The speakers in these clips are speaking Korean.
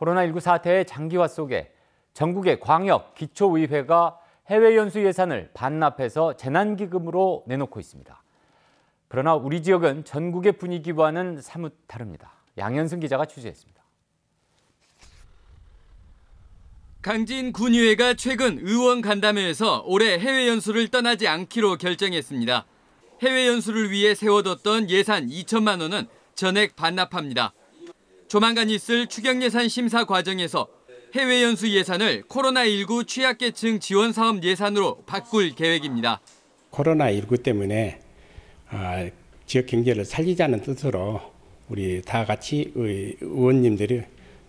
코로나19 사태의 장기화 속에 전국의 광역 기초의회가 해외 연수 예산을 반납해서 재난기금으로 내놓고 있습니다. 그러나 우리 지역은 전국의 분위기와는 사뭇 다릅니다. 양현승 기자가 취재했습니다. 강진 군의회가 최근 의원 간담회에서 올해 해외 연수를 떠나지 않기로 결정했습니다. 해외 연수를 위해 세워뒀던 예산 2천만 원은 전액 반납합니다. 조만간 있을 추경예산 심사 과정에서 해외 연수 예산을 코로나19 취약계층 지원 사업 예산으로 바꿀 계획입니다. 코로나19 때문에 아, 지역 경제를 살리자는 뜻으로 우리 다 같이 의원님들이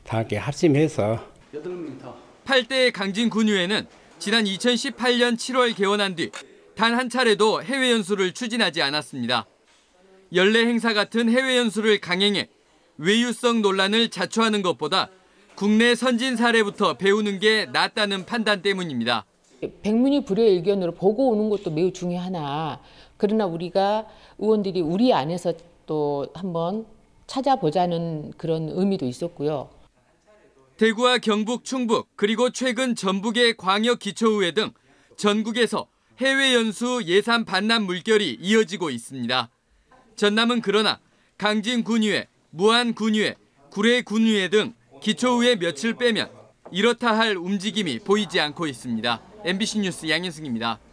다 함께 합심해서 8대 강진 군유회는 지난 2018년 7월 개원한 뒤 단 한 차례도 해외 연수를 추진하지 않았습니다. 연례 행사 같은 해외 연수를 강행해 외유성 논란을 자초하는 것보다 국내 선진 사례부터 배우는 게 낫다는 판단 때문입니다. 백문이 불여의 견으로 보고 오는 것도 매우 중요하나 그러나 우리가 의원들이 우리 안에서 또 한번 찾아보자는 그런 의미도 있었고요. 대구와 경북, 충북 그리고 최근 전북의 광역 기초의회 등 전국에서 해외 연수 예산 반납 물결이 이어지고 있습니다. 전남은 그러나 강진군의회, 무한 군유에 구례 군유에등기초의에 며칠 빼면 이렇다 할 움직임이 보이지 않고 있습니다. MBC 뉴스 양현승입니다.